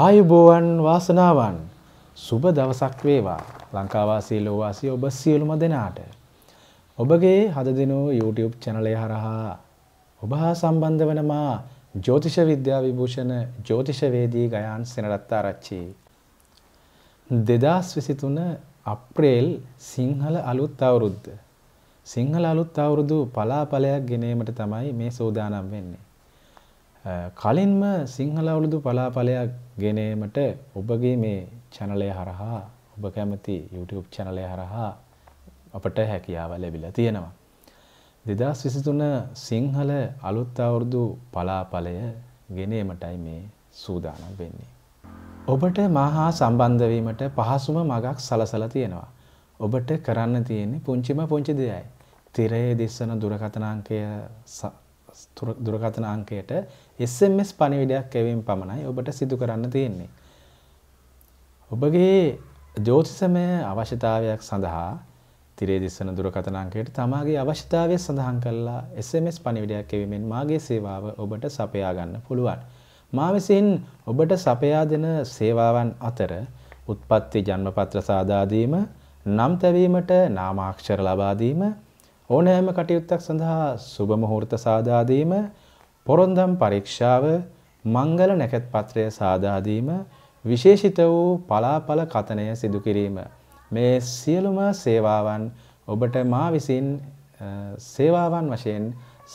ආයුබෝවන් වාසනාවන් සුබ දවසක් වේවා ලංකාවාසී ලෝවාසී ඔබ සියලුම දෙනාට. ඔබගේ හදදිනෝ YouTube චැනලය හරහා ඔබ හා සම්බන්ධ වනමා ජෝතිෂ විද්‍යා විභූෂණ ජෝතිෂවේදී ගයාන් සෙනරත්තාරච්චි. දෙදස් විසිතුන අප්‍රේල් සිංහල අලුත් අවුරුද්ද. සිංහල අලුත් අවුරුදු පලාපලයක් ගෙනීමට තමයි මේ සූදානම් වෙන්නේ. කලින්ම සිංහල අවුරුදු පලාපලයක් ගෙනීමට ඔබගේ මේ චැනලය හරහා ඔබ කැමති YouTube චැනලය හරහා අපට හැකියාව ලැබිලා තියෙනවා. දෙදස් විසිතුන සිංහල අලුත් අවුරුදු පලාපලය ගෙනීමටයි මේ සූදානම් වෙන්නේ. ඔබට මහා සම්බන්ධවීමට පහසුම මගක් සලසල තියෙනවා. ඔබට කරන්න තියෙන්නේ පුංචිම පුංචි දෙයයි. තිරයේ දිස්සන දුරකථනාංකය දුරකථන අංකයට SMS පණිවිඩයක් එවීම පමණයි ඔබට සිදු කරන්න තියෙන්නේ. ඔබගේ ජෝතිෂමය අවශ්‍යතාවයක් සඳහා තිරේ දිස්සන දුරකථන අංකයට තමාගේ අවශ්‍යතාවය සඳහන් කරලා SMS පණිවිඩයක් එවීමෙන් මාගේ සේවාව ඔබට සපයා ගන්න පුළුවන්. මා විසින් ඔබට සපයා දෙන සේවාවන් අතර උත්පත්ති ජන්මපත්‍ර සාදා දීම, නම් තැවීමට නාමාක්ෂර ලබා දීම, ඕනෑම කටයුත්තක් සඳහා සුබ මුහූර්ත සාදා දීම පොරොන්දම් පරීක්ෂාව මංගල නැකැත් පත්‍රය සාදාදීම විශේෂිත වූ පලාපල කතනය සිදුකිරීම. මේ සියලුම සේවාවන් ඔබට මා විසින් සේවාවන් වශයෙන්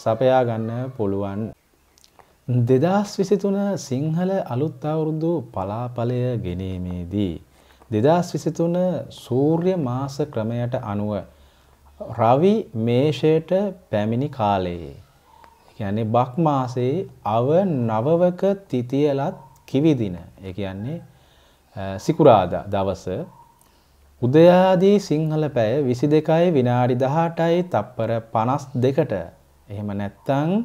සපයාගන්න පුළුවන්. දෙදස් විසිතුන සිංහල අලුත් අවුරුදු පලාපලය ගෙනීමේදී. දෙදස් විසිතුන සූර්ය මාස ක්‍රමයට අනුව රවි මේෂයට පැමිණි කාලයේ. කියන්නේ බක් මාසයේ අව නවවක තිතියලත් කිවිදින. ඒ කියන්නේ සිකුරාදා දවස උදයාදී සිංහල පැය 22යි විනාඩි 18යි තප්පර 52කට එහෙම නැත්නම්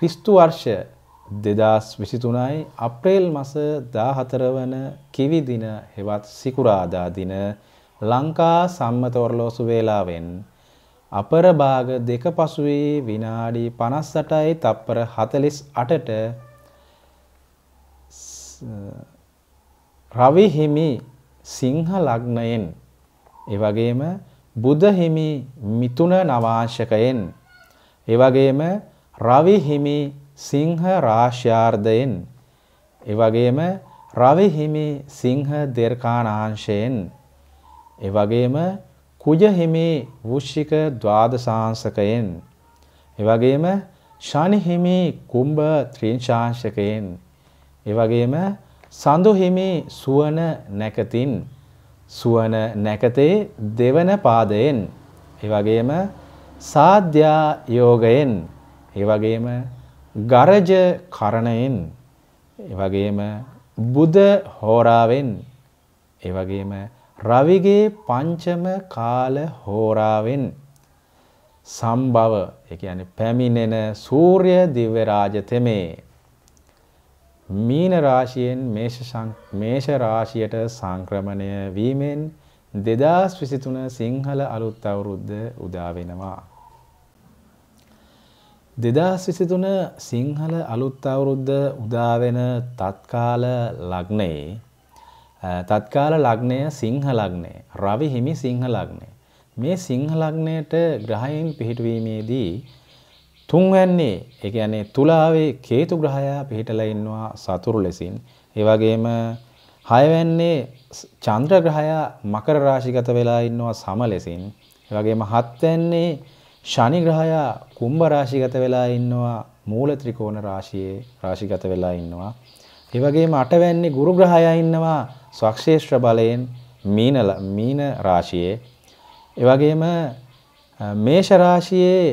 ක්‍රිස්තු වර්ෂ 2023යි අප්‍රේල් මාස 14 වන කිවි දින හෙවත් සිකුරාදා දින ලංකා සම්මත ඔරලෝසු වේලාවෙන් අපරභාග දෙක පසුවේ විනාඩි පනස්සටයි තප්පර හතලිස් අටට රවිහිමි සිංහ ලග්නයෙන් එවගේම බුදහිමි මිතුන නවාංශකයෙන් එවගේම රවිහිමි සිංහ රාශ්‍යාර්ධයෙන් එවගේම රවිහිමි සිංහ දෙර්කානාංශයෙන් එවගේම කුජ හිමි වෘශ්චික ද්වාදශාංශකයෙන් එවැගේම ශනි හිමි කුම්භ ත්‍රිංශාංශකයෙන් එවැගේම සඳු හිමි සුවන නැකතින් සුවන නැකතේ දෙවන පාදයෙන් එවැගේම සාධ්‍යා යෝගයෙන් එවැගේම ගරජ කරණයෙන් එවැගේම බුද හෝරාවෙන් එවැගේම රවිගේ පංචම කාල හෝරාවෙන් සම්භව ඒ කියන්නේ පැමිණෙන සූර්ය දිව්‍ය රාජ තෙමේ මීන රාශියෙන් මේෂ මේෂ රාශියට සංක්‍රමණය වීමෙන් 2023 සිංහල අලුත් අවුරුද්ද උදා වෙනවා 2023 සිංහල අලුත් අවුරුද්ද උදා වෙන තත්කාල ලග්නයේ තත්කාල ලග්නය සිංහ ලග්නය රවි හිමි සිංහ ලග්නය මේ සිංහ ලග්නයට ග්‍රහයන් පිහිටවීමේදී තුන්වැන්නේ ඒ කියන්නේ තුලාවේ කේතු ග්‍රහයා පිහිටලා ඉන්නවා සතුරු ලෙසින් ඒ වගේම හයවැන්නේ චන්ද්‍ර ග්‍රහයා මකර රාශිගත වෙලා ඉන්නවා සම ලෙසින් ඒ වගේම හත්වැන්නේ ශනි ග්‍රහයා කුම්භ රාශිගත වෙලා ඉන්නවා මූල ත්‍රිකෝණ රාශියේ රාශිගත වෙලා ඉන්නවා ඒ වගේම අටවැන්නේ ගුරු ග්‍රහයා ඉන්නවා ස්වක්ෂේෂ්ත්‍ර බලයෙන් මීන මීන රාශියේ එවැගේම මේෂ රාශියේ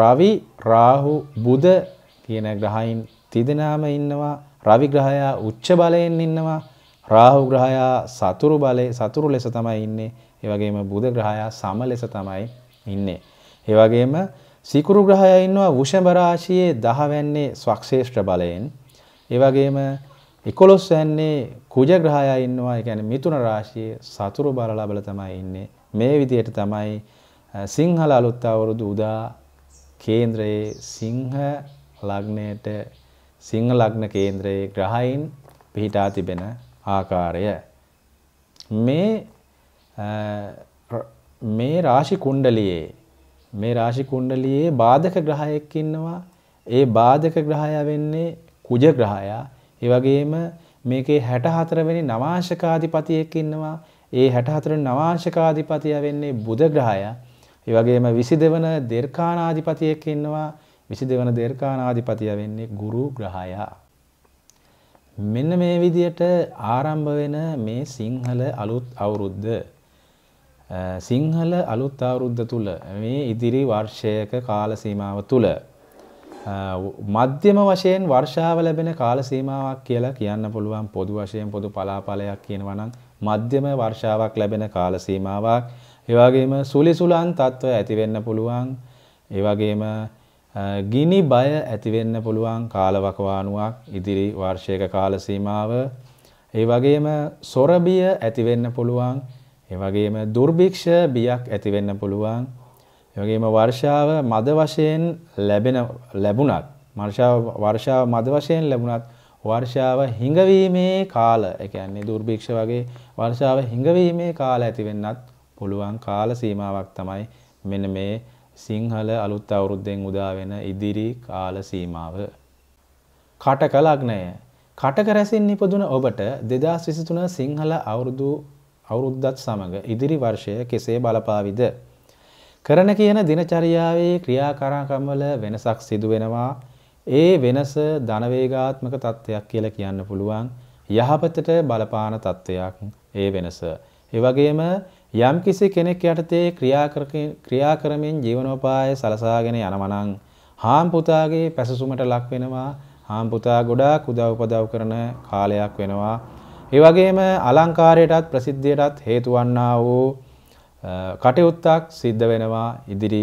රවි රාහු බුධ කියන ග්‍රහයන් තිදෙනාම ඉන්නවා රවි ග්‍රහයා උච්ච බලයෙන් ඉන්නවා රාහු ග්‍රහයා සතුරු බලේ සතුරු ලෙස තමයි ඉන්නේ ඒ වගේම බුධ ග්‍රහයා සම ලෙස තමයි ඉන්නේ ඒ වගේම සිකුරු ග්‍රහයා ඉන්නවා වෘෂභ රාශියේ 10 වැන්නේ ස්වක්ෂේෂ්ඨ බලයෙන් ඒ වගේම එකොළොස් යන්නේ කුජග්‍රහයා ඉන්නවා ඒ කියන්නේ මිතුන රාශියේ සතුරු බල ලබල තමයි ඉන්නේ. මේ විදිහට තමයි සිංහල අලුත් අවුරුදු උදා කේන්ද්‍රයේ සිංහ ලග්නයට සිංහ ලග්න කේන්ද්‍රයේ ග්‍රහයින් පිහිටා තිබෙන ආකාරය මේ මේ රාශි කුණ්ඩලියේ මේ රාශි කුණ්ඩලියේ බාධක ග්‍රහයක් ඉන්නවා ඒ බාධක ග්‍රහය වෙන්නේ කුජ ග්‍රහයා ඒ වගේම මේකේ 64 වෙනි නවාංශකාධිපතියෙක් ඉන්නවා. ඒ 64 වෙනි නවාංශකාධිපතියා වෙන්නේ බුධ ග්‍රහයා. ඒ වගේම 22 වෙනි දේර්කානාධිපතියෙක් ඉන්නවා. 22 වෙනි දේර්කානාධිපතියා වෙන්නේ ගුරු ග්‍රහයා. මෙන්න මේ විදියට ආරම්භ වෙන මේ සිංහල අලුත් අවුරුද්ද සිංහල අලුත් අවුරුද්ද තුල මේ ඉදිරි වර්ෂයක කාල සීමාව තුල මධ්‍යම වශයෙන් වර්ෂාව ලැබෙන කාල සීමාවක් කියලා කියන්න පුළුවන් පොදු වශයෙන් පොදු පලාපලයක් කියනවා නම් මධ්‍යම වර්ෂාවක් ලැබෙන කාල සීමාවක් ඒ වගේම සුලිසුලන් තත්ත්ව ඇති වෙන්න පුළුවන් ඒ වගේම ගිනි බය ඇති වෙන්න පුළුවන් කාලවකවානුවක් ඉදිරි වර්ෂයක කාල සීමාව ඒ වගේම සොරබිය ඇති වෙන්න පුළුවන් ඒ වගේම දුර්භික්ෂ බියක් ඇති වෙන්න පුළුවන් යොගේම වර්ෂාව මද වශයෙන් ලැබෙන ලැබුණත් මර්ෂාව වර්ෂාව මද වශයෙන් ලැබුණත් වර්ෂාව හිඟවීමේ කාල එකන්නේ දුර්භීක්ෂ වගේ වර්ෂාව හිඟවීමේ කාල ඇතිවෙන්නත් පුළුවන් කාල සීමාවක් තමයි මෙන මේ සිංහල අලුත් අවුරුද්දෙන් උදාවෙන ඉදිරි කාල සීමාව. කටක ලග්නය කටක රැසින් නිපදුන ඔබට දෙදස් විසිතුන සිංහල අවුරුදු අවුරුද්දත් සමඟ ඉදිරි වර්ෂය කෙසේ බලපාවිද. කරන කියන දිනචරියාවේ ක්‍රියාකාරකම්වල වෙනසක් සිදු වෙනවා. ඒ වෙනස ධනවේගාත්මක තත්ත්වයක් කියලා කියන්න පුළුවන්. යහපතට බලපාන තත්ත්වයක් ඒ වෙනස. ඒ වගේම යම්කිසි කෙනෙක් යටතේ ක්‍රියා කරමින් ජීවනෝපාය සලසාගෙන යනවනම් හාම් පුතාගේ පැසසුමට ලක් වෙනවා හාම් පුතා ගොඩාක් උදව් උපදව් කරන කාලයක් වෙනවා ඒ වගේම අලංකාරයටත් ප්‍රසිද්ධියටත් හේතු වන්නා වූ කටයුත්තක් සිද්ධ වෙනවා ඉදිරි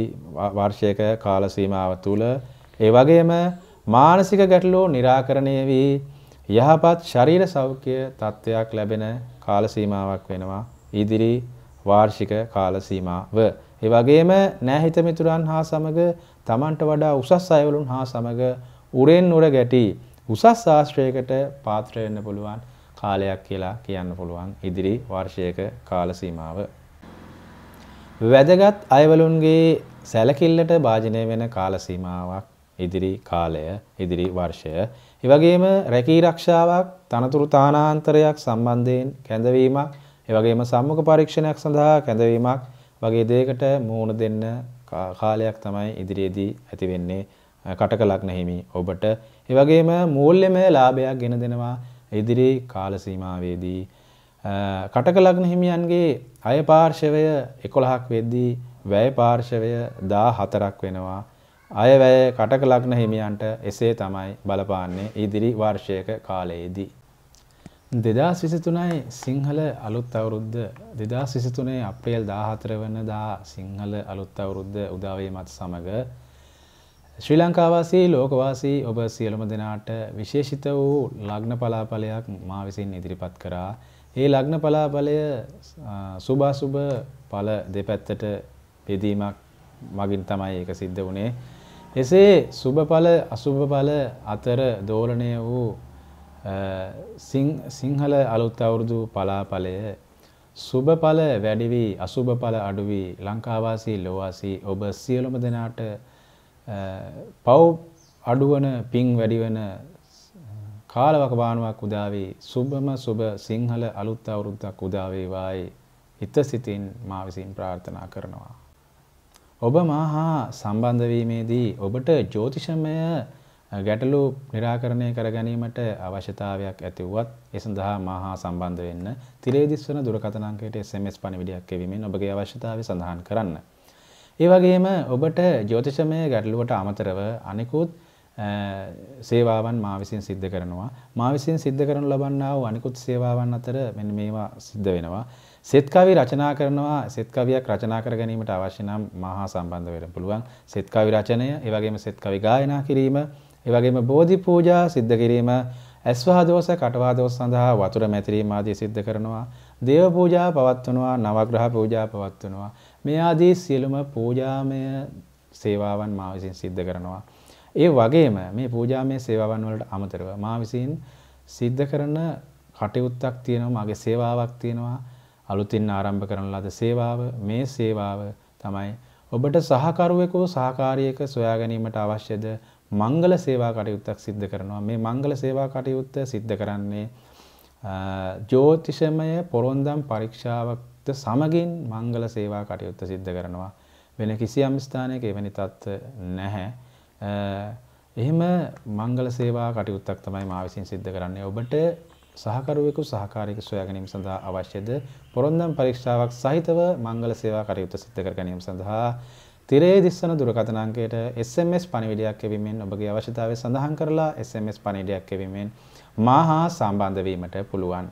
වර්ෂයක කාලසීමාව තුළ ඒ වගේම මානසික ගැටලෝ निराකරණය වී යහපත් ශරීර සෞඛ්‍ය තත්ත්වයක් ලැබෙන කාලසීමාවක් වෙනවා ඉදිරි වාර්ෂික කාලසීමාව. ඒ වගේම නෑහිත මිතුරන් හා සමග Tamanට වඩා උසස් අයවලුන් හා සමග උරෙන් උර ගැටි උසස් ආශ්‍රයකට පාත්‍ර වෙන්න පුළුවන් කාලයක් කියලා කියන්න පුළුවන් ඉදිරි වර්ෂයක කාලසීමාව. වැදගත් අයවලුන්ගේ සැලකිල්ලට භාජනය වෙන කාල සීමාවක් ඉදිරි කාලය ඉදිරි වර්ෂය එවැගේම රැකී රක්ෂාවක් තනතුරු තානාන්තරයක් සම්බන්ධයෙන් කැඳවීමක් එවැගේම සම්මුඛ පරීක්ෂණයක් සඳහා කැඳවීමක් වගේ දෙයකට මුහුණ දෙන්න කාලයක් තමයි ඉදිරියේදී ඇති වෙන්නේ කටක ලග්න හිමි ඔබට එවැගේම මූල්‍යමය ලාභයක් ගෙන දෙනවා ඉදිරි කාල සීමාවේදී කටකලග්න හිමියන්ගේ අයපාර්ශවය එකොළහක් වෙද්දී වැය පාර්ශවය දා හතරක් වෙනවා. අයවැය කටකලග්න හිමියන්ට එසේ තමයි බලපාන්නේ ඉදිරි වර්ෂයක කාලයේදී. දෙදස් විසිතුනයි සිංහල අලුත් අවුරුද්ධ දෙදස් විසිතුනේ අප්‍රේල් දාහතර වනදා සිංහල අලුත් අවුරුද්ධ උදාවීමත් සමඟ ශ්‍රී ලංකාවාසී ලෝකවාසී ඔබ සියලුම දෙනාට විශේෂිත වූ ලග්න පලාපලයක් මා විසින් ඉදිරිපත් කරා ඒ ලග්න පලාඵලය සුභාසුභ ඵල දෙපැත්තට බෙදීමක් මගින් තමයි ඒක සිද්ධ වුණේ. එසේ සුභ ඵල අසුභ ඵල අතර දෝලණය වූ සිංහල අලුත් අවුරුදු පලාඵලය සුභ ඵල වැඩි වී අසුභ ඵල අඩු වී ලංකාවාසී ලෝවාසී ඔබ සියලුම දෙනාට පව් අඩුවන පිං වැඩි වෙන කාලවක බානුවක් උදාවේ සුභම සුභ සිංහල අලුත් අවුරුද්දක් උදාවේවායි හිත සිතින් මා විසින් ප්‍රාර්ථනා කරනවා. ඔබ මා හා සම්බන්ධවීමේදී ඔබට ජෝතිෂමය ගැටලු නිරාකරණය කරගැනීමට අවශ්‍යතාවයක් ඇති වුවත් ඒ සඳහා මා හා සම්බන්ධ වෙන්න තිරේදිස්වන දුරකථන අංකයට SMS පණිවිඩයක් එවීමෙන් ඔබගේ අවශ්‍යතාවය සඳහන් කරන්න. ඒ වගේම ඔබට ජෝතිෂමය ගැටලුවට අමතරව අනිකුත් සේවාවන් මා විසින් සිද්ධ කරනවා මා විසින් සිද්ධ කරනු ලබන්නා වූ අනිකුත් සේවාවන් අතර මෙන්න මේවා සිද්ධ වෙනවා සෙත් කවි රචනා කරනවා සෙත් කවියක් රචනා කර ගැනීමට අවශ්‍ය නම් මහා සම්බන්ධ වෙන්න පුළුවන් සෙත් කවි රචනය ඒ වගේම සෙත් කවි ගායනා කිරීම ඒ වගේම බෝධි පූජා සිද්ධ කිරීම ඇස්වහා දෝස කටවහා දෝස සඳහා වතුර මැතිරීම ආදී සිද්ධ කරනවා දේව පූජා පවත්වනවා නවග්‍රහ පූජා පවත්වනවා මේ ආදී සියලුම පූජාමය සේවාවන් මා විසින් සිද්ධ කරනවා ඒ වගේම මේ පූජාමය සේවාවන් වලට අමතරව මා විසින් සිද්ධ කරන කටයුත්තක් තියෙනවා මාගේ සේවාවක් තියෙනවා අලුතින් ආරම්භ කරන ලද සේවාව මේ සේවාව තමයි ඔබට සහකරුවෙකෝ සහකාරියක සොයා ගැනීමට අවශ්‍යද මංගල සේවා කටයුත්තක් සිද්ධ කරනවා මේ මංගල සේවා කටයුත්ත සිද්ධ කරන්නේ ජෝතිෂමය පොරොන්දම් පරීක්ෂාවක්ද සමගින් මංගල සේවා කටයුත්ත සිද්ධ කරනවා වෙන කිසියම් ස්ථානයක එවැනි තත්ත්ව නැහැ එහෙම මංගල සේවා කටයුත්තක් තමයි මා විසින් සිද්ධ කරන්නේ. ඔබට සහකරුවෙකු සහකාරියෙකු සොයා ගැනීම සඳහා අවශ්‍යද පොරොන්දම් පරීක්ෂාවක් සහිතව මංගල සේවා කටයුත්ත සිද්ධ කර ගැනීම සඳහා තිරේ දිස්සන දුරකථන අංකයට SMS පණිවිඩයක් එවීමෙන් ඔබගේ අවශ්‍යතාවය සඳහන් කරලා SMS පණිවිඩයක් එවීමෙන් මා හා සම්බන්ධ වීමට පුළුවන්.